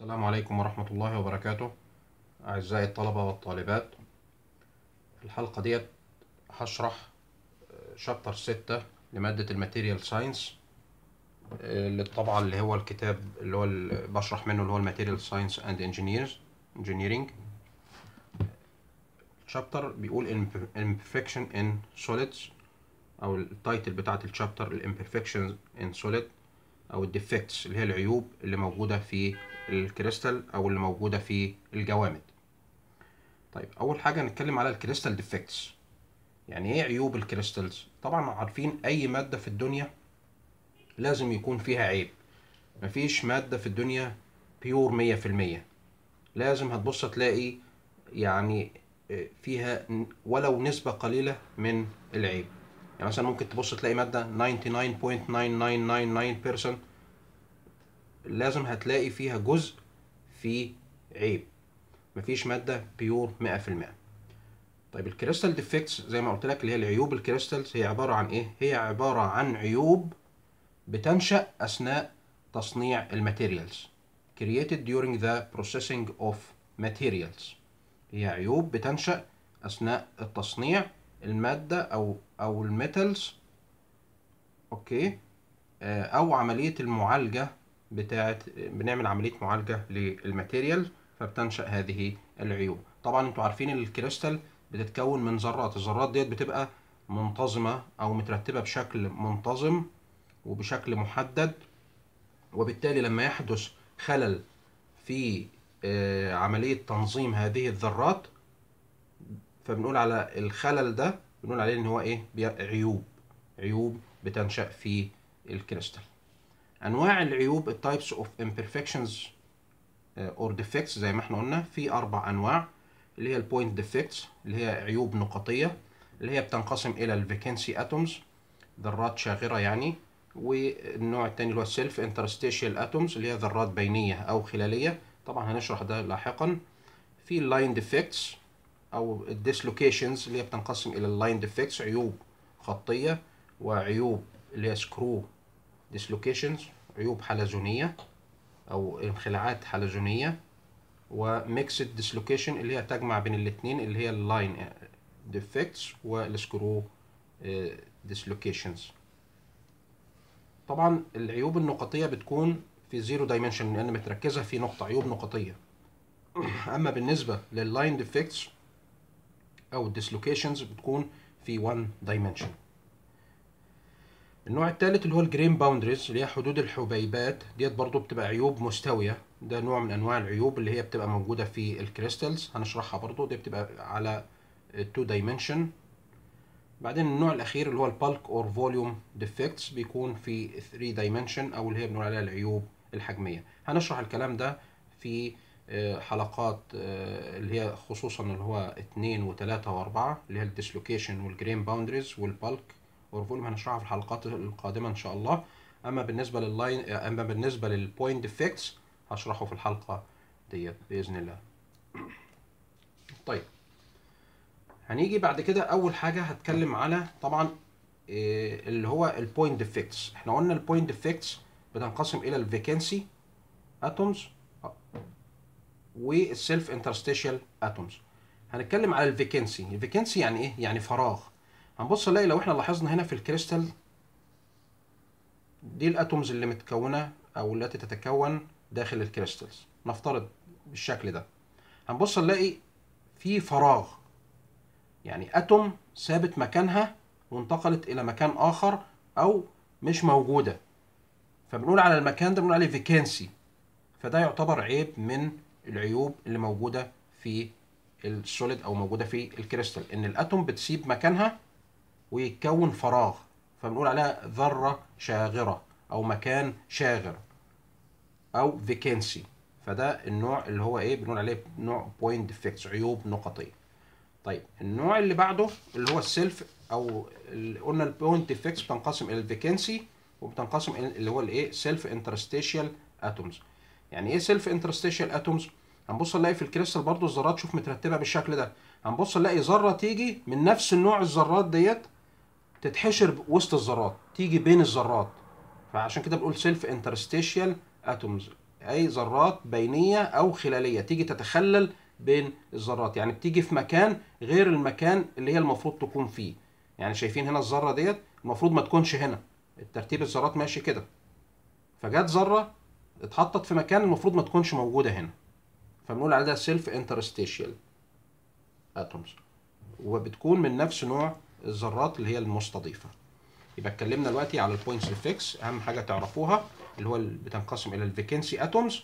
السلام عليكم ورحمة الله وبركاته أعزائي الطلبة والطالبات في الحلقة ديت هشرح شابتر آه، ستة لمادة الماتيريال ساينس آه، للطبعة اللي هو الكتاب اللي هو بشرح منه اللي هو الماتيريال ساينس اند انجينيرز انجينيرنج الشابتر بيقول imperfection in solids او التايتل بتاعة الشابتر الامبرفكشن ان سوليد او الديفكتس اللي هي العيوب اللي موجودة في الكريستال او اللي موجوده في الجوامد طيب اول حاجه هنتكلم على الكريستال ديفكتس يعني ايه عيوب الكريستالز طبعا عارفين اي ماده في الدنيا لازم يكون فيها عيب مفيش ماده في الدنيا بيور 100% لازم هتبص تلاقي يعني آه، فيها ولو نسبة قليلة من العيب يعني مثلا ممكن تبص تلاقي مادة 99.9999% لازم هتلاقي فيها جزء فيه عيب مفيش مادة بيور 100% طيب الكريستال ديفكتس زي ما قلت لك اللي هي العيوب الكريستالز هي عبارة عن ايه؟ هي عبارة عن عيوب بتنشأ أثناء تصنيع الماتيريالز created during the processing of materials هي عيوب بتنشأ أثناء التصنيع المادة أو أو الميتالز أوكي آه، أو عملية المعالجة بتاعت بنعمل عمليه معالجه للماتيريال فبتنشا هذه العيوب طبعا انتوا عارفين الكريستال بتتكون من ذرات الذرات ديت بتبقى منتظمه او مترتبه بشكل منتظم وبشكل محدد وبالتالي لما يحدث خلل في آه، عمليه تنظيم هذه الذرات فبنقول على الخلل ده بنقول عليه ان هو ايه عيوب عيوب بتنشا في الكريستال انواع العيوب التايبس اوف imperfections اور آه، ديفكتس زي ما احنا قلنا في اربع انواع اللي هي البوينت ديفكتس اللي هي عيوب نقطيه اللي هي بتنقسم الى الفيكنسي اتومز ذرات شاغره يعني والنوع الثاني اللي هو السيلف interstitial اتومز اللي هي ذرات بينيه او خلاليه طبعا هنشرح ده لاحقا في اللاين ديفكتس او الديسلوكيشنز اللي هي بتنقسم الى اللاين ديفكتس عيوب خطيه وعيوب اللي هي سكرو ديسلوكيشنز عيوب حلزونية أو انخلاعات حلزونية وميكسد ديسلوكيشن اللي هي تجمع بين الاتنين اللي هي اللاين ديفكتس والسكرو ديسلوكيشنز طبعا العيوب النقطية بتكون في زيرو دايمنشن لأن متركزة في نقطة عيوب نقطية أما بالنسبة لللاين ديفكتس أو الديسلوكيشنز بتكون في 1 دايمنشن النوع الثالث اللي هو الجرين باوندريز اللي هي حدود الحبيبات ديت برضو بتبقى عيوب مستويه ده نوع من انواع العيوب اللي هي بتبقى موجوده في الكريستالز هنشرحها برضو دي بتبقى على تو دايمنشن بعدين النوع الاخير اللي هو البالك اور فوليوم ديفكتس بيكون في 3 دايمنشن او اللي هي بنقول عليها العيوب الحجميه هنشرح الكلام ده في آه، حلقات آه، اللي هي خصوصا اللي هو 2 و3 و4 اللي هي الديسلوكيشن والجرين باوندريز والبالك بورفوليو هنشرحها في الحلقات القادمه ان شاء الله اما بالنسبه لللاين اما بالنسبه للبوينت افكتس هشرحه في الحلقه ديت باذن الله طيب هنيجي بعد كده اول حاجه هتكلم على طبعا إيه اللي هو البوينت افكتس احنا قلنا البوينت افكتس بتنقسم الى الفيكنسي اتومز والسيلف انترستيشال اتومز هنتكلم على الفيكنسي الفيكنسي يعني ايه يعني فراغ هنبص نلاقي لو احنا لاحظنا هنا في الكريستال دي الاتومز اللي متكونه او التي تتكون داخل الكريستالز نفترض بالشكل ده هنبص نلاقي في فراغ يعني اتوم سابت مكانها وانتقلت الى مكان اخر او مش موجوده فبنقول على المكان ده بنقول عليه فيكنسي فده يعتبر عيب من العيوب اللي موجوده في السوليد او موجوده في الكريستال ان الاتوم بتسيب مكانها ويتكون فراغ فبنقول عليها ذرة شاغرة أو مكان شاغر أو فيكنسي فده النوع اللي هو إيه بنقول عليه نوع بوينت ديفكتس عيوب نقطية طيب النوع اللي بعده اللي هو السيلف أو اللي قلنا البوينت ديفكتس بتنقسم إلى الفيكنسي وبتنقسم اللي هو الإيه سيلف انترستيشيال اتومز يعني إيه سيلف انترستيشيال اتومز هنبص نلاقي في الكريستال برضه الذرات شوف مترتبة بالشكل ده هنبص نلاقي ذرة تيجي من نفس النوع الذرات ديت تتحشر وسط الذرات تيجي بين الذرات فعشان كده بنقول سيلف انترستيشيال اتومز اي ذرات بينيه او خلاليه تيجي تتخلل بين الذرات يعني بتيجي في مكان غير المكان اللي هي المفروض تكون فيه يعني شايفين هنا الذره ديت المفروض ما تكونش هنا الترتيب الذرات ماشي كده فجت ذره اتحطت في مكان المفروض ما تكونش موجوده هنا فبنقول على ده سيلف انترستيشيال اتومز وبتكون من نفس نوع الذرات اللي هي المستضيفه يبقى اتكلمنا دلوقتي على البوينتس الفيكس اهم حاجه تعرفوها اللي هو بتنقسم الى الفيكنسي اتومز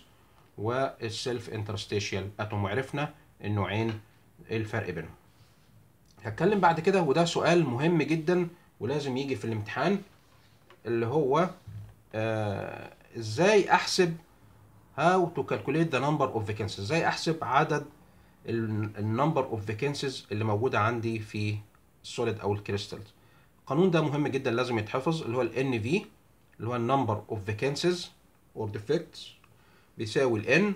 والسيلف انترستيشيال اتوم وعرفنا النوعين الفرق بينهم هتكلم بعد كده وده سؤال مهم جدا ولازم يجي في الامتحان اللي هو آه ازاي احسب هاو تو كالكوليت ذا نمبر اوف فيكنسيز ازاي احسب عدد النمبر اوف فيكنسيز اللي موجوده عندي في السوليد او الكريستالز القانون ده مهم جدا لازم يتحفظ اللي هو ال ان في اللي هو النمبر اوف فيكنسز اور ديفكتس بيساوي ال ان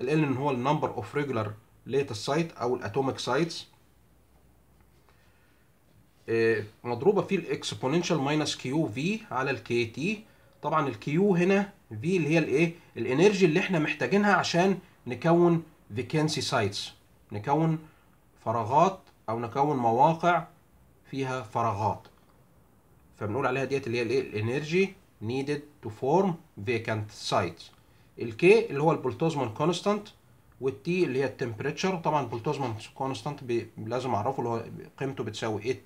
ال ان هو النمبر اوف ريجولار ليت سايت او الاتوميك آه، سايتس مضروبه في الاكسبوننشال ماينس كيو في على الكي تي طبعا الكيو هنا في اللي هي الايه الانرجي اللي احنا محتاجينها عشان نكون فيكنسي سايتس نكون فراغات او نكون مواقع فيها فراغات فبنقول عليها ديت اللي هي الايه الانرجي needed to form vacant sites الكي اللي هو البولتوزمان كونستانت والتي اللي هي التمبريتشر طبعا البولتوزمان كونستانت لازم اعرفه اللي هو قيمته بتساوي 8.62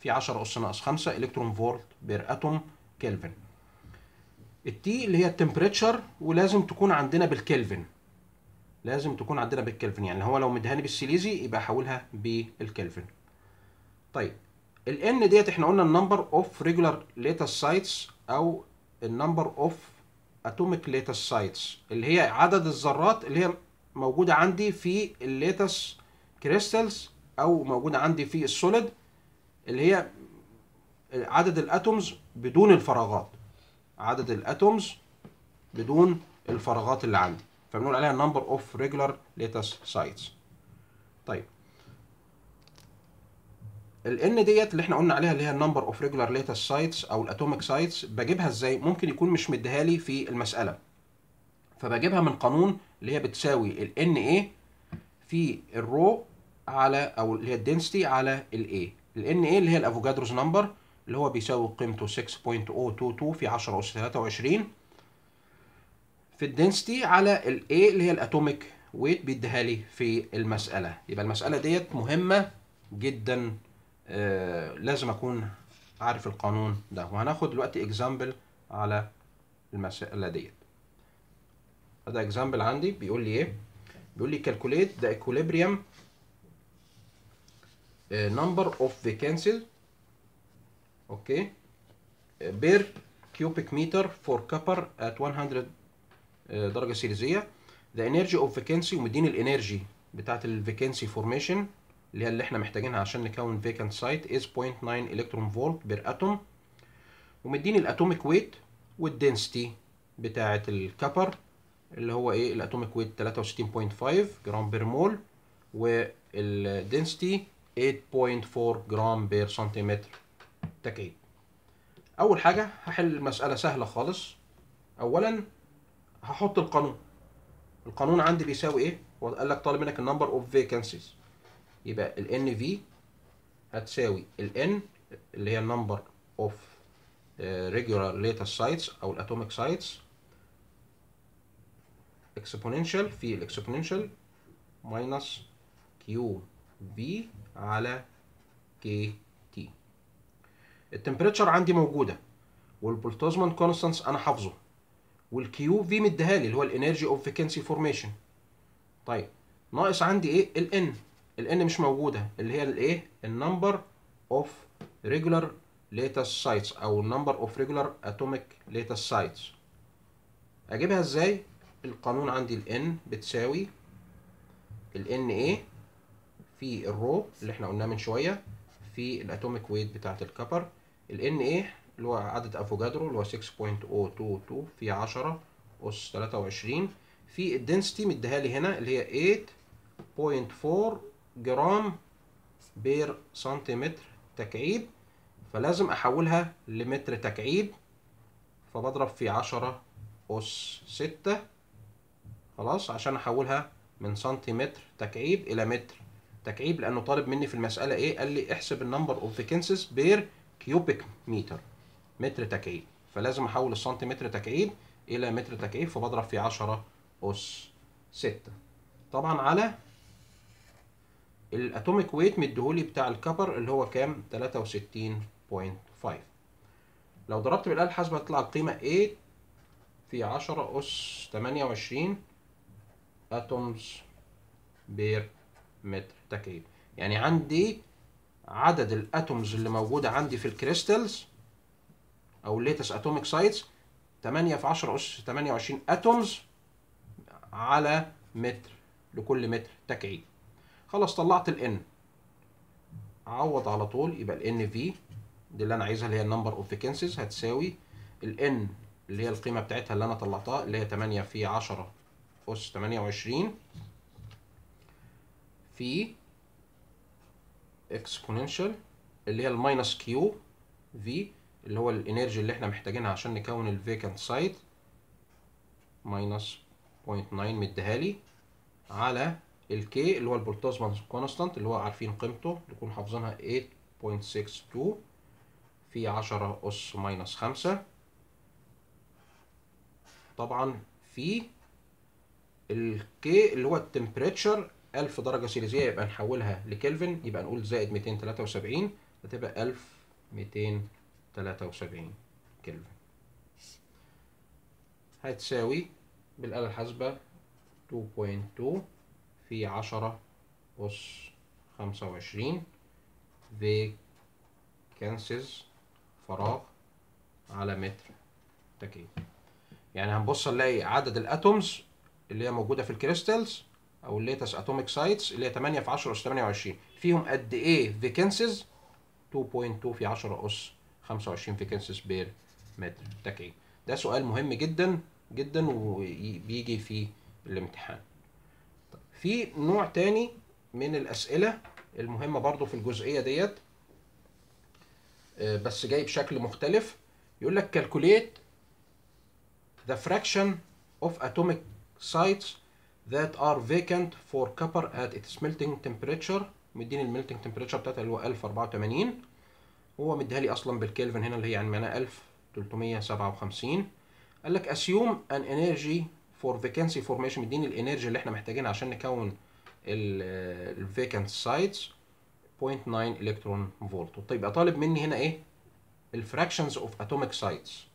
في 10 اس ناقص 5 الكترون فولت بير اتوم كلفن التي اللي هي التمبريتشر ولازم تكون عندنا بالكلفن لازم تكون عندنا بالكلفن يعني هو لو مدهاني بالسيليزي يبقى احولها بالكلفن طيب ال n ديت احنا قلنا النمبر اوف ريجولار latest سايتس او النمبر اوف اتوميك latest سايتس اللي هي عدد الذرات اللي هي موجوده عندي في latest crystals او موجوده عندي في السوليد اللي هي عدد الاتومز بدون الفراغات عدد الاتومز بدون الفراغات اللي عندي فبنقول عليها number of regular latest sites طيب N ديت اللي احنا قلنا عليها اللي هي النمبر اوف ريجولار ليتست سايتس او الاتوميك سايتس بجيبها ازاي ممكن يكون مش مديها لي في المساله فبجيبها من قانون اللي هي بتساوي ال N A في الرو على او اللي هي الدنسيتي على A. ال N A اللي هي الافوجادروز نمبر اللي هو بيساوي قيمته 6.022 في 10 اس 23 في الدنسيتي على A اللي هي الاتوميك ويت بيديها لي في المساله يبقى المساله ديت مهمه جدا آه، لازم اكون عارف القانون ده وهناخد دلوقتي اكزامبل على المسألة ديت ده اكزامبل عندي بيقول لي ايه بيقول لي كالكوليت ذا equilibrium آه، number of vacancies اوكي بير كيوبيك متر فور كبر ات 100 درجة سيليزية ذا energy of vacancy ومديني الانرجي بتاعة الفيكنسي فورميشن اللي هي اللي احنا محتاجينها عشان نكون vacant سايت is 0.9 الكترون فولت بير اتوم ومديني الاتوميك ويت والدنسيتي بتاعه الكبر اللي هو ايه الاتوميك ويت 63.5 جرام بير مول والدنسيتي 8.4 جرام بير سنتيمتر تكعيب اول حاجه هحل المساله سهله خالص اولا هحط القانون القانون عندي بيساوي ايه وقال لك طالب منك النمبر اوف فيكنسيز يبقى ال NV هتساوي ال N اللي هي number of regular latest sites أو atomic sites exponential في ال exponential minus QV على KT temperature عندي موجودة Boltzmann كونستانس أنا حافظه والكيو في مديها لي اللي هو energy of vacancy formation طيب ناقص عندي ايه؟ n الان مش موجوده اللي هي الايه النمبر اوف ريجولار ليتس سايتس او النمبر اوف ريجولار اتوميك ليتس سايتس اجيبها ازاي القانون عندي الان بتساوي الان ايه في الرو اللي احنا قلناه من شويه في الاتوميك ويت بتاعه الكبر الان ايه اللي هو عدد افوجادرو اللي هو 6.022 في 10 اس 23 في الدنسيتي مديها لي هنا اللي هي 8.4 جرام بير سنتيمتر تكعيب فلازم احولها لمتر تكعيب فبضرب في عشرة أس ستة خلاص عشان احولها من سنتيمتر تكعيب إلى متر تكعيب لأنه طالب مني في المسألة إيه؟ قال لي احسب النمبر أوف فيكنسز بير كيوبيك متر متر تكعيب فلازم أحول السنتيمتر تكعيب إلى متر تكعيب فبضرب في 10 أس 6 طبعا على الاتوميك ويت مديهولي بتاع الكبر اللي هو كام 63.5 لو ضربت بالاله الحاسبه هتطلع القيمه 8 في 10 اس 28 اتومز بير متر تكعيب يعني عندي عدد الاتومز اللي موجوده عندي في الكريستالز او الليتس اتوميك سايتس 8 في 10 اس 28 اتومز على متر لكل متر تكعيب خلاص طلعت الان اعوض على طول يبقى الان في دي اللي انا عايزها اللي هي النمبر اوف فيكنسيز هتساوي الان اللي هي القيمه بتاعتها اللي انا طلعتها اللي هي 8 في 10 اس 28 في اكسبوننشال اللي هي الماينس كيو في اللي هو الانرجي اللي احنا محتاجينها عشان نكون الفيكنت سايت ماينس 0.9 لي على الكي اللي هو البولتزمان كونستانت اللي هو عارفين قيمته نكون حافظينها 8.62 في 10 أس ماينس 5 طبعا في الكي اللي هو التمبريتشر 1000 درجة سيليزية يبقى نحولها لكلفن يبقى نقول زائد 273 هتبقى 1273 كلفن هتساوي بالآلة الحاسبة 2.2 في عشرة أس خمسة وعشرين فيكانسيز فراغ على متر تكعيب يعني هنبص نلاقي عدد الاتومز اللي هي موجوده في الكريستالز او الليتس اتوميك سايتس اللي هي 8 في 10 اس 28 فيهم قد ايه فيكنسز 2.2 في 10 اس 25 فيكنسز بير متر تكعيب ده سؤال مهم جدا جدا وبيجي في الامتحان في نوع تاني من الاسئله المهمه برضو في الجزئيه ديت آه، بس جاي بشكل مختلف يقول لك كالكوليت the fraction of atomic sites that are vacant for copper at its melting temperature مديني الميلتنج تمبريتشر بتاعتها اللي هو 1084 هو مديها لي اصلا بالكلفن هنا اللي هي يعني معناها 1357 قال لك assume an energy فور فيكنسي فورميشن مديني الانرجي اللي احنا محتاجينها عشان نكون الفيكنت سايتس 0.9 الكترون فولت طيب طالب مني هنا ايه الفراكشنز اوف اتوميك سايتس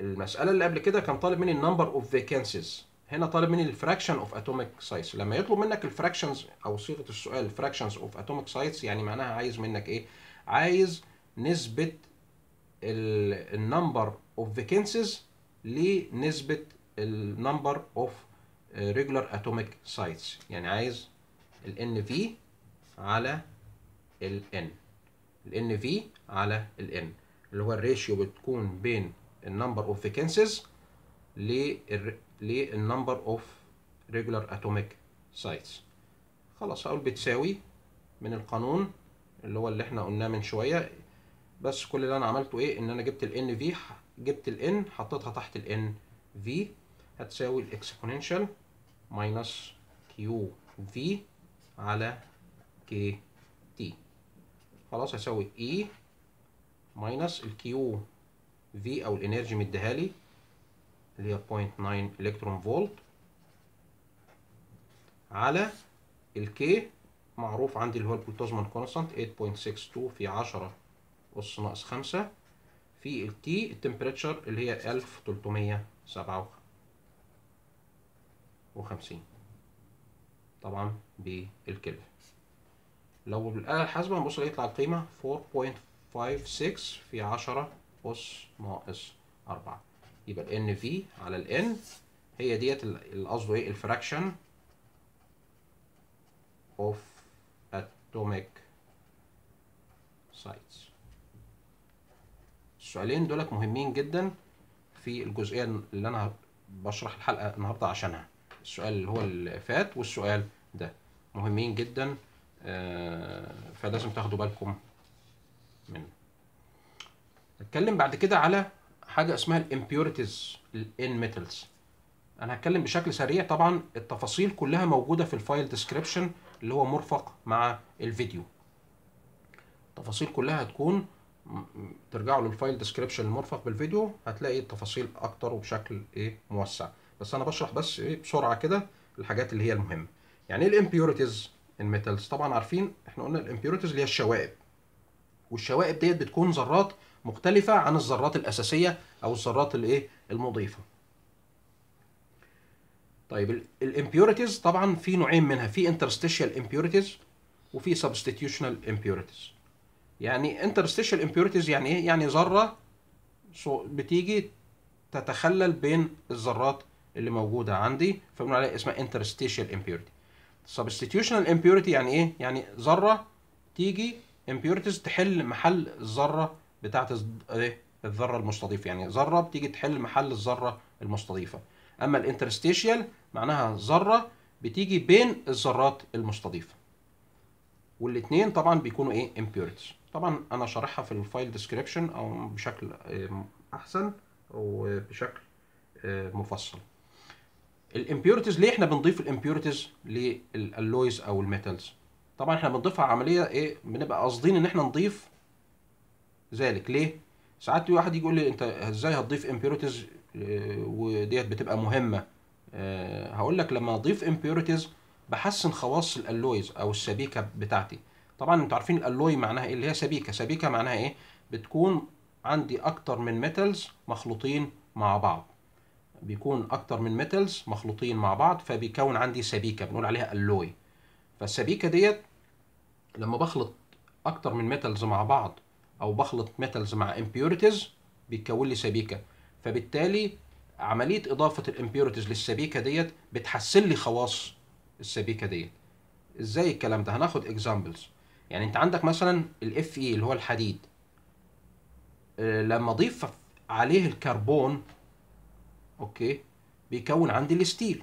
المساله اللي قبل كده كان طالب مني النمبر اوف فيكنسيز هنا طالب مني الفراكشن اوف اتوميك سايتس لما يطلب منك الفراكشنز او صيغه السؤال فراكشنز اوف اتوميك سايتس يعني معناها عايز منك ايه عايز نسبه النمبر اوف فيكنسيز لنسبه النمبر اوف ريجولار اتوميك سايتس يعني عايز ال ان في على ال n ال n في على ال n اللي هو الريشيو بتكون بين النمبر اوف فيكنسز للنمبر اوف ريجولار اتوميك سايتس خلاص هقول بتساوي من القانون اللي هو اللي احنا قلناه من شويه بس كل اللي انا عملته ايه ان انا جبت ال n في جبت ال n حطيتها تحت ال n في هتساوي الاكسبوننشال ماينس كيو في على كي تي خلاص هساوي اي ماينس الكيو في او الانرجي مديها لي اللي هي 0.9 الكترون فولت على الكي معروف عندي اللي هو البلتوزمان كونستانت 8.62 في 10 أس ناقص 5 في التي التمبريتشر اللي هي 1357 وخمسين طبعا بالكلفة لو بالآلة الحاسبة هنبص يطلع القيمة 4.56 في 10 أس ناقص 4 يبقى الـ NV على الـ N هي ديت اللي قصده إيه الفراكشن of atomic sites السؤالين دولك مهمين جدا في الجزئية اللي أنا بشرح الحلقة النهاردة عشانها السؤال اللي هو اللي فات والسؤال ده مهمين جدا آه، فلازم تاخدوا بالكم منه هتكلم بعد كده على حاجه اسمها الامبيورتيز ان ميتلز انا هتكلم بشكل سريع طبعا التفاصيل كلها موجوده في الفايل ديسكريبشن اللي هو مرفق مع الفيديو التفاصيل كلها هتكون ترجعوا للفايل ديسكريبشن المرفق بالفيديو هتلاقي التفاصيل اكتر وبشكل ايه موسع بس انا بشرح بس ايه بسرعه كده الحاجات اللي هي المهمه يعني ايه الامبيوريتيز الميتالز طبعا عارفين احنا قلنا الامبيوريتيز اللي هي الشوائب والشوائب ديت بتكون ذرات مختلفه عن الذرات الاساسيه او الذرات الايه المضيفه طيب الامبيوريتيز طبعا في نوعين منها في انترستيشال امبيوريتيز وفي سبستيتيوشنال امبيوريتيز يعني انترستيشال امبيوريتيز يعني ايه يعني ذره بتيجي تتخلل بين الذرات اللي موجوده عندي فبنقول عليها اسمها interstitial impurity substitutional impurity يعني ايه يعني ذره تيجي impurities تحل محل الذره بتاعه ايه الذره المستضيفه يعني ذره بتيجي تحل محل الذره المستضيفه اما interstitial معناها ذره بتيجي بين الذرات المستضيفه والاثنين طبعا بيكونوا ايه impurities طبعا انا شارحها في الفايل ديسكريبشن او بشكل إيه، احسن وبشكل إيه، مفصل الامبيورتيز ليه احنا بنضيف الامبيورتيز للالويز او الميتالز طبعا احنا بنضيفها عمليه ايه بنبقى قاصدين ان احنا نضيف ذلك ليه ساعات واحد يجي يقول لي انت ازاي هتضيف امبيورتيز آه، وديت بتبقى مهمه آه، هقول لك لما اضيف امبيورتيز بحسن خواص الالويز او السبيكه بتاعتي طبعا انتوا عارفين الالوي معناها ايه اللي هي سبيكه سبيكه معناها ايه بتكون عندي اكتر من ميتالز مخلوطين مع بعض بيكون اكتر من ميتالز مخلوطين مع بعض فبيكون عندي سبيكه بنقول عليها اللوي فالسبيكه ديت لما بخلط اكتر من ميتالز مع بعض او بخلط ميتالز مع امبيورتيز بيتكون لي سبيكه فبالتالي عمليه اضافه الامبيورتيز للسبيكه ديت بتحسن لي خواص السبيكه ديت ازاي الكلام ده هناخد اكزامبلز يعني انت عندك مثلا الاف اي اللي هو الحديد آه، لما اضيف عليه الكربون اوكي بيكون عندي الستيل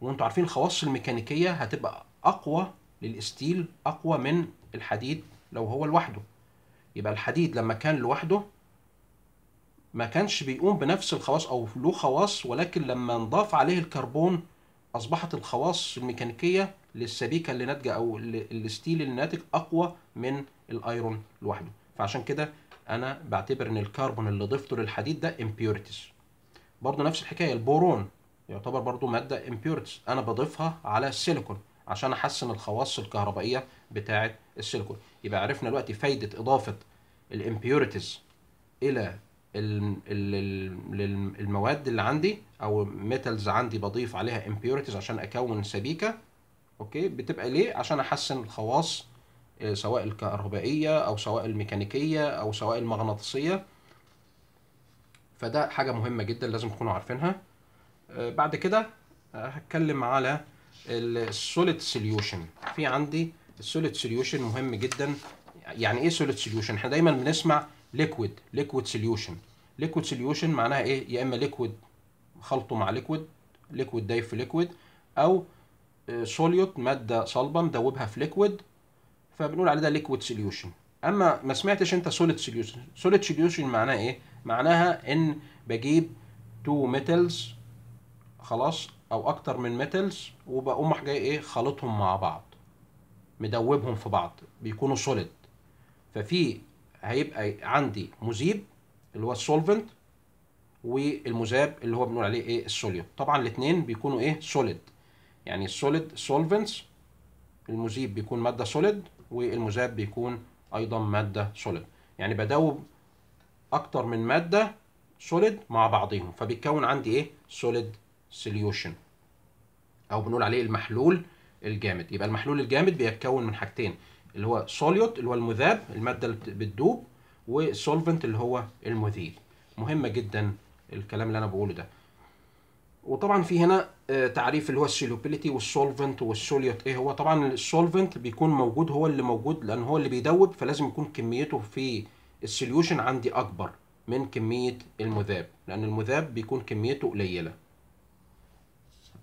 وانتوا عارفين الخواص الميكانيكيه هتبقى اقوى للستيل اقوى من الحديد لو هو لوحده يبقى الحديد لما كان لوحده ما كانش بيقوم بنفس الخواص او له خواص ولكن لما انضاف عليه الكربون اصبحت الخواص الميكانيكيه للسبيكه اللي ناتجه او الستيل اللي ناتج اقوى من الايرون لوحده فعشان كده انا بعتبر ان الكربون اللي ضفته للحديد ده امبيورتيز برضو نفس الحكايه البورون يعتبر برضو ماده امبيورتس انا بضيفها على السيليكون عشان احسن الخواص الكهربائيه بتاعه السيليكون يبقى عرفنا دلوقتي فايده اضافه الامبيورتيز الى المواد اللي عندي او ميتالز عندي بضيف عليها امبيورتيز عشان اكون سبيكه اوكي بتبقى ليه عشان احسن الخواص آه، سواء الكهربائيه او سواء الميكانيكيه او سواء المغناطيسيه فده حاجه مهمه جدا لازم تكونوا عارفينها آه، بعد كده آه، هتكلم على السوليد سوليوشن في عندي السوليد سوليوشن مهم جدا يعني ايه سوليد سوليوشن احنا دايما بنسمع ليكويد ليكويد سوليوشن ليكويد سوليوشن معناها ايه يا اما ليكويد خلطه مع ليكويد ليكويد دايب في ليكويد او سوليوت آه، ماده صلبه مدوبها في ليكويد فبنقول عليه ده ليكويد سوليوشن اما ما سمعتش انت سوليد سوليوشن سوليد سوليوشن معناه ايه معناها ان بجيب تو ميتلز خلاص او اكتر من ميتلز وبقوم راح جاي ايه خلطهم مع بعض مدوبهم في بعض بيكونوا سوليد ففي هيبقى عندي مذيب اللي هو السولفنت والمذاب اللي هو بنقول عليه ايه السوليوم طبعا الاثنين بيكونوا ايه سوليد يعني السوليد سولفنتس المذيب بيكون ماده سوليد والمذاب بيكون ايضا ماده سوليد يعني بدوب اكتر من ماده سوليد مع بعضهم فبيتكون عندي ايه سوليد سوليوشن او بنقول عليه المحلول الجامد يبقى المحلول الجامد بيتكون من حاجتين اللي هو سوليوت اللي هو المذاب الماده اللي بتدوب وسولفنت اللي هو المذيب مهمه جدا الكلام اللي انا بقوله ده وطبعا في هنا آه، تعريف اللي هو السولوبيليتي والسولفنت والسوليوت ايه هو طبعا السولفنت بيكون موجود هو اللي موجود لان هو اللي بيدوب فلازم يكون كميته في السوليوشن عندي اكبر من كميه المذاب لان المذاب بيكون كميته قليله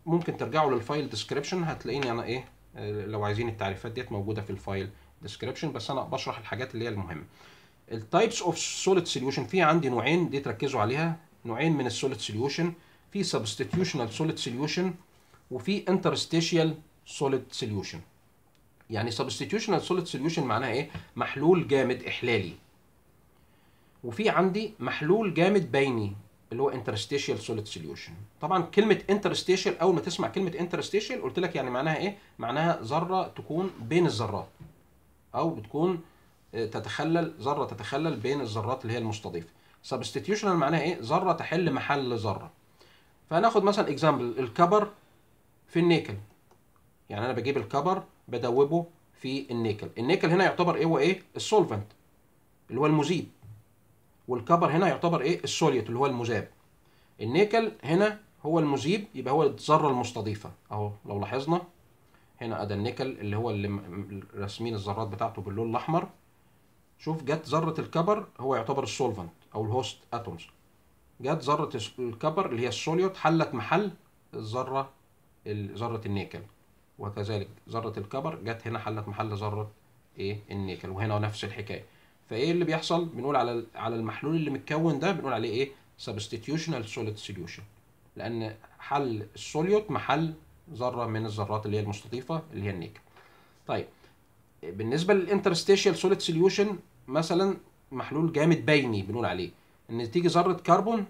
ممكن ترجعوا للفايل ديسكريبشن هتلاقيني انا ايه آه، لو عايزين التعريفات ديت موجوده في الفايل ديسكريبشن بس انا بشرح الحاجات اللي هي المهمه التايبس اوف سوليد سوليوشن في عندي نوعين دي تركزوا عليها نوعين من السوليد سوليوشن في سبستيتيوشنال سوليد سوليوشن وفي انترستيشيال سوليد سوليوشن يعني سبستيتيوشنال سوليد سوليوشن معناها ايه محلول جامد احلالي وفي عندي محلول جامد بيني اللي هو انترستيشال سوليد سوليوشن طبعا كلمه انترستيشال اول ما تسمع كلمه انترستيشال قلت لك يعني معناها ايه معناها ذره تكون بين الذرات او بتكون آه، تتخلل ذره تتخلل بين الذرات اللي هي المستضيفه سبستيتيوشنال معناها ايه ذره تحل محل ذره فهناخد مثلا اكزامبل الكبر في النيكل يعني انا بجيب الكبر بدوبه في النيكل النيكل هنا يعتبر ايه هو ايه السولفنت اللي هو المذيب والكبر هنا يعتبر ايه السوليت اللي هو المذاب النيكل هنا هو المذيب يبقى هو الذره المستضيفه اهو لو لاحظنا هنا ادى النيكل اللي هو اللي راسمين الذرات بتاعته باللون الاحمر شوف جت ذره الكبر هو يعتبر السولفنت او الهوست اتومز جت ذره الكبر اللي هي السوليوت حلت محل الذره ذره النيكل وكذلك ذره الكبر جت هنا حلت محل ذره ايه النيكل وهنا نفس الحكايه فايه اللي بيحصل بنقول على على المحلول اللي متكون ده بنقول عليه ايه سبستيتيوشنال سوليد سوليوشن لان حل السوليوت محل ذره من الذرات اللي هي المستضيفه اللي هي النيكل طيب بالنسبه للانترستيشيال سوليد سوليوشن مثلا محلول جامد بيني بنقول عليه ان تيجي ذره كربون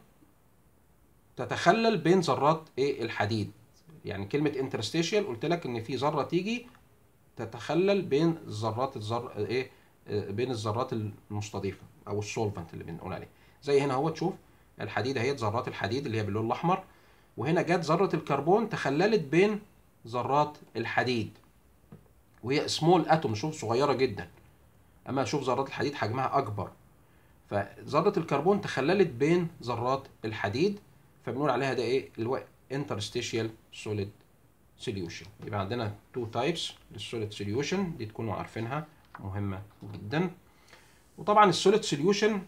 تتخلل بين ذرات ايه الحديد يعني كلمه انترستيشيال قلت لك ان في ذره تيجي تتخلل بين ذرات الذر ايه آه، بين الذرات المستضيفه او السولفنت اللي بنقول عليه زي هنا اهو تشوف الحديد اهي ذرات الحديد اللي هي باللون الاحمر وهنا جت ذره الكربون تخللت بين ذرات الحديد وهي سمول اتوم شوف صغيره جدا اما شوف ذرات الحديد حجمها اكبر فذره الكربون تخللت بين ذرات الحديد فبنقول عليها ده ايه اللي هو انترستيشيال سوليد سوليوشن يبقى عندنا تو تايبس للسوليد سوليوشن دي تكونوا عارفينها مهمه جدا وطبعا السوليد سوليوشن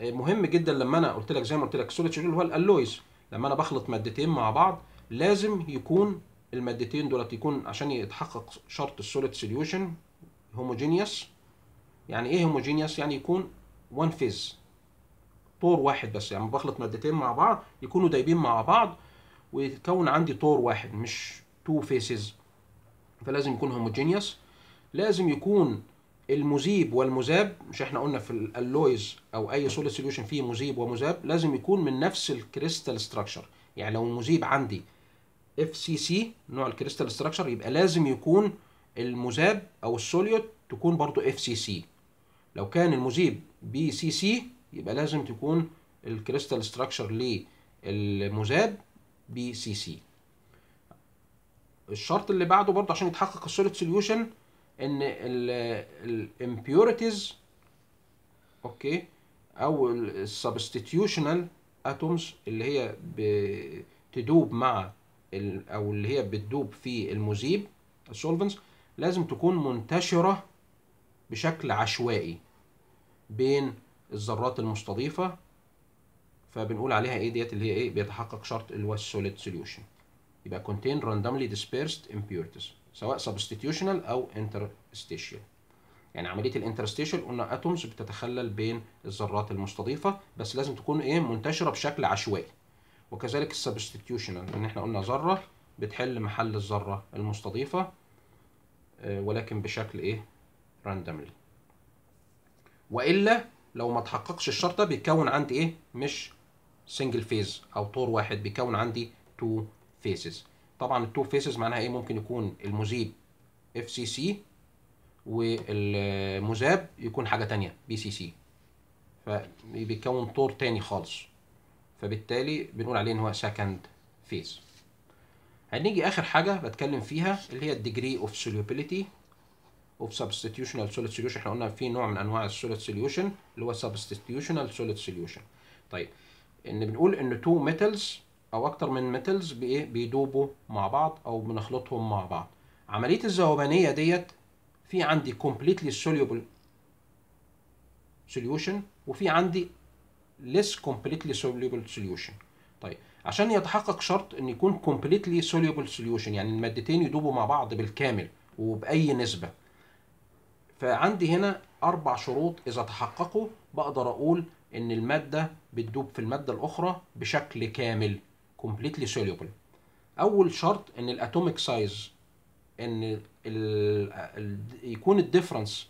آه، مهم جدا لما انا قلت لك زي ما قلت لك السوليد سوليوشن هو الالويز لما انا بخلط مادتين مع بعض لازم يكون المادتين دولت يكون عشان يتحقق شرط السوليد سوليوشن هوموجينيوس يعني ايه هوموجينيوس يعني يكون وان فيز طور واحد بس يعني بخلط مادتين مع بعض يكونوا دايبين مع بعض ويتكون عندي طور واحد مش تو فيسز فلازم يكون هوموجينيوس لازم يكون المذيب والمذاب مش احنا قلنا في الالويز او اي سوليد سوليوشن فيه مذيب ومذاب لازم يكون من نفس الكريستال ستراكشر يعني لو المذيب عندي اف سي سي نوع الكريستال ستراكشر يبقى لازم يكون المذاب او السوليوت تكون برضو اف سي سي لو كان المذيب بي سي سي يبقى لازم تكون الكريستال ستراكشر للمذاب بي سي سي الشرط اللي بعده برضه عشان يتحقق السوليد سوليوشن ان الامبيورتيز اوكي او السبستيتيوشنال اتومز اللي هي بتدوب مع او اللي هي بتدوب في المذيب السولفنتس لازم تكون منتشره بشكل عشوائي بين الذرات المستضيفه فبنقول عليها ايه ديت اللي هي ايه بيتحقق شرط اللي هو السوليد سوليوشن يبقى contain randomly dispersed impurities سواء سبستيتيوشنال او انترستيشيال يعني عمليه الانترستيشيال قلنا اتومز بتتخلل بين الذرات المستضيفه بس لازم تكون ايه منتشره بشكل عشوائي وكذلك السبستيتيوشنال ان احنا قلنا ذره بتحل محل الذره المستضيفه آه، ولكن بشكل ايه راندملي والا لو ما تحققش الشرط ده بيتكون عندي ايه مش سنجل فيز او طور واحد بيكون عندي تو فيزز طبعا التو فيسز معناها ايه ممكن يكون المذيب اف سي سي والمذاب يكون حاجه تانية بي سي سي فبيكون طور تاني خالص فبالتالي بنقول عليه ان هو سكند فيز هنيجي اخر حاجه بتكلم فيها اللي هي الديجري اوف سوليوبيليتي اوف سبستيتيوشنال سوليد سوليوشن احنا قلنا في نوع من انواع السوليد سوليوشن اللي هو سبستيتيوشنال سوليد سوليوشن طيب ان بنقول ان تو ميتلز او اكتر من ميتلز بايه بيدوبوا مع بعض او بنخلطهم مع بعض عمليه الذوبانيه ديت في عندي كومبليتلي soluble سوليوشن وفي عندي ليس كومبليتلي soluble سوليوشن طيب عشان يتحقق شرط ان يكون كومبليتلي soluble سوليوشن يعني المادتين يدوبوا مع بعض بالكامل وباي نسبه فعندي هنا اربع شروط اذا تحققوا بقدر اقول ان الماده بتدوب في الماده الاخرى بشكل كامل كومبليتلي soluble اول شرط ان الاتوميك سايز ان الـ الـ يكون الديفرنس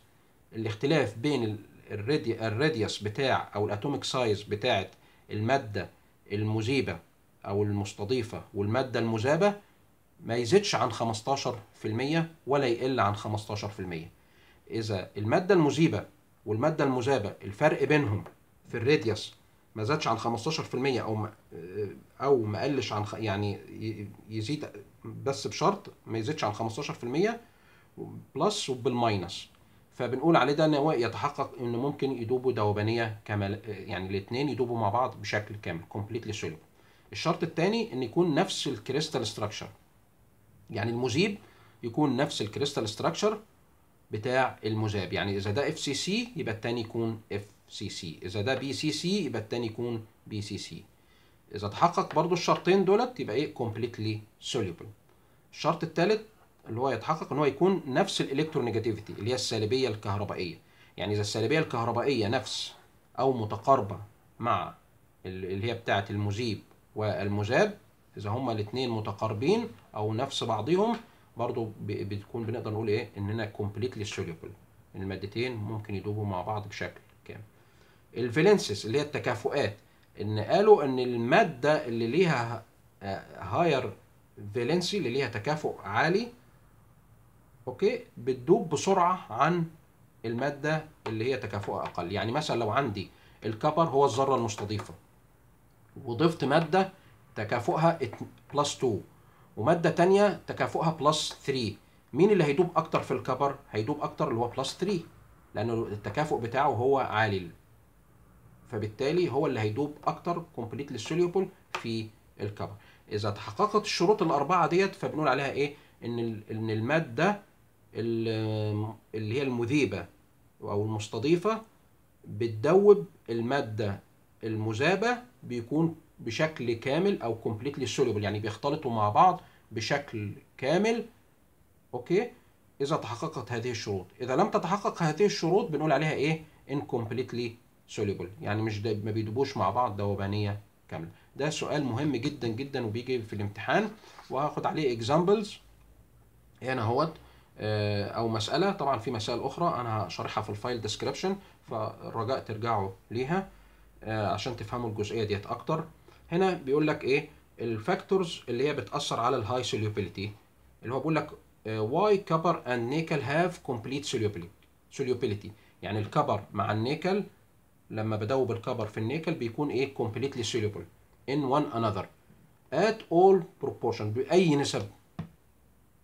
الاختلاف بين الراديوس بتاع او الاتوميك سايز بتاعه الماده المذيبه او المستضيفه والماده المذابه ما يزيدش عن 15% ولا يقل عن 15% اذا الماده المذيبه والماده المذابه الفرق بينهم في الراديوس ما زادش عن 15% او ما او ما قلش عن يعني يزيد بس بشرط ما يزيدش عن 15% بلس وبالماينس فبنقول عليه ده ان هو يتحقق ان ممكن يدوبوا دوبانيه كامل يعني الاثنين يدوبوا مع بعض بشكل كامل كومبليتلي سوليد الشرط الثاني ان يكون نفس الكريستال ستراكشر يعني المذيب يكون نفس الكريستال ستراكشر بتاع المذاب يعني اذا ده اف سي سي يبقى الثاني يكون اف سي سي اذا ده بي سي سي يبقى الثاني يكون بي سي سي اذا تحقق برضو الشرطين دولت يبقى ايه كومبليتلي سوليبل الشرط الثالث اللي هو يتحقق ان هو يكون نفس الالكترونيجاتيفيتي اللي هي السالبيه الكهربائيه يعني اذا السالبيه الكهربائيه نفس او متقاربه مع اللي هي بتاعه المذيب والمذاب اذا هما الاثنين متقاربين او نفس بعضهم برضو بتكون بنقدر نقول ايه اننا كومبليتلي سوليبل المادتين ممكن يدوبوا مع بعض بشكل كامل الفالنسز اللي هي التكافؤات ان قالوا ان الماده اللي ليها هاير آه، فالنسي اللي ليها تكافؤ عالي اوكي بتدوب بسرعه عن الماده اللي هي تكافؤها اقل يعني مثلا لو عندي الكبر هو الذره المستضيفه وضفت ماده تكافؤها بلس 2 وماده تانية تكافؤها بلس 3 مين اللي هيدوب اكتر في الكبر هيدوب اكتر اللي هو بلس 3 لانه التكافؤ بتاعه هو عالي فبالتالي هو اللي هيدوب اكتر كومبليتلي سوليوبل في الكبر اذا تحققت الشروط الاربعه ديت فبنقول عليها ايه ان ان الماده اللي هي المذيبه او المستضيفه بتدوب الماده المذابه بيكون بشكل كامل او كومبليتلي سوليوبل يعني بيختلطوا مع بعض بشكل كامل اوكي اذا تحققت هذه الشروط اذا لم تتحقق هذه الشروط بنقول عليها ايه incompletely سوليبل يعني مش ما بيدوبوش مع بعض دوبانيه كامله ده سؤال مهم جدا جدا وبيجي في الامتحان وهاخد عليه اكزامبلز هنا اهوت آه، او مساله طبعا في مسائل اخرى انا هشرحها في الفايل ديسكريبشن فالرجاء ترجعوا ليها آه، عشان تفهموا الجزئيه ديت اكتر هنا بيقول لك ايه الفاكتورز اللي هي بتاثر على الهاي سوليوبيليتي اللي هو بيقول لك واي كبر اند نيكل هاف كومبليت سوليوبيليتي سوليوبيليتي يعني الكبر مع النيكل لما بدوب الكبر في النيكل بيكون ايه completely soluble in one another at all proportion باي نسب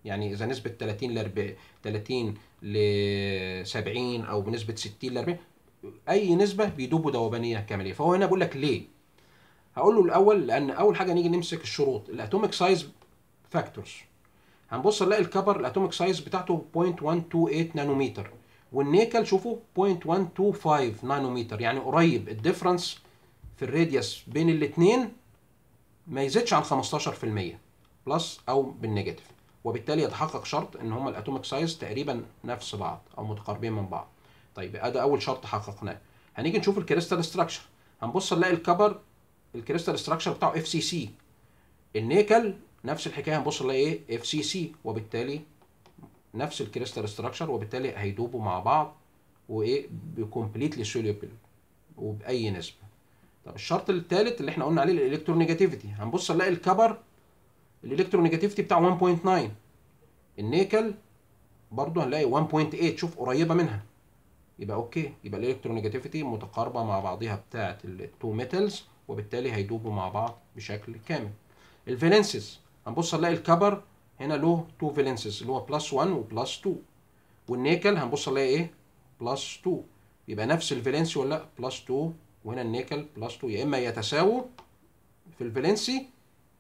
يعني اذا نسبه 30 ل 40 30 ل 70 او بنسبه 60 ل 40 اي نسبه بيدوبوا دوبانيه كامله فهو هنا بقول لك ليه هقول له الاول لان اول حاجه نيجي نمسك الشروط الاتوميك سايز فاكتورز هنبص نلاقي الكبر الاتوميك سايز بتاعته 0.128 نانومتر والنيكل شوفوا 0.125 نانومتر يعني قريب الديفرنس في الراديوس بين الاثنين ما يزيدش عن 15% بلس او بالنيجاتيف وبالتالي يتحقق شرط ان هما الاتوميك سايز تقريبا نفس بعض او متقاربين من بعض طيب ده اول شرط حققناه هنيجي نشوف الكريستال ستراكشر هنبص نلاقي الكبر الكريستال ستراكشر بتاعه اف سي سي النيكل نفس الحكايه هنبص نلاقي ايه اف سي سي وبالتالي نفس الكريستال ستراكشر وبالتالي هيدوبوا مع بعض وايه بكومبليتلي سوليوبل وباي نسبه طب الشرط الثالث اللي احنا قلنا عليه الالكترونيجاتيفيتي هنبص نلاقي الكبر الالكترونيجاتيفيتي بتاع 1.9 النيكل برضه هنلاقي 1.8 شوف قريبه منها يبقى اوكي يبقى الالكترونيجاتيفيتي متقاربه مع بعضها بتاعه التو ميتلز وبالتالي هيدوبوا مع بعض بشكل كامل الفالنسز هنبص نلاقي الكبر هنا له تو فالنسز اللي هو بلس 1 وبلس 2 والنيكل هنبص نلاقي ايه بلس 2 يبقى نفس الفالنسي ولا لا بلس 2 وهنا النيكل بلس 2 يا اما يتساووا في الفالنسي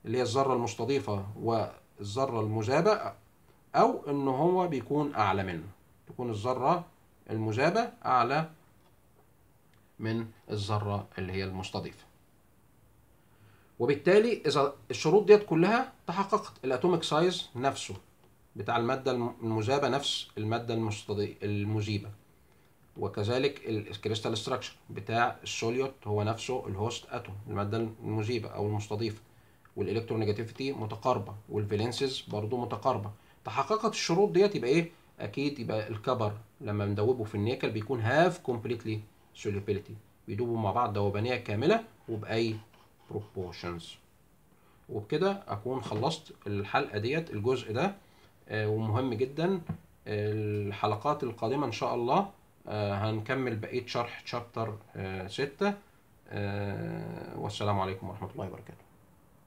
اللي هي الذره المستضيفه والذره المذابه او ان هو بيكون اعلى منه تكون الذره المذابه اعلى من الذره اللي هي المستضيفه وبالتالي اذا الشروط ديت كلها تحققت الاتوميك سايز نفسه بتاع الماده المذابه نفس الماده المستضي المذيبه وكذلك الكريستال ستراكشر بتاع السوليوت هو نفسه الهوست اتوم الماده المذيبه او المستضيفه والالكترونيجاتيفيتي متقاربه والفالنسز برضو متقاربه تحققت الشروط ديت يبقى ايه اكيد يبقى الكبر لما بندوبه في النيكل بيكون هاف كومبليتلي سوليبيليتي بيدوبوا مع بعض دوبانيه كامله وباي proportions وبكده اكون خلصت الحلقه ديت الجزء ده آه ومهم جدا الحلقات القادمه ان شاء الله آه، هنكمل بقيه شرح شابتر آه، 6 آه، والسلام عليكم ورحمه الله وبركاته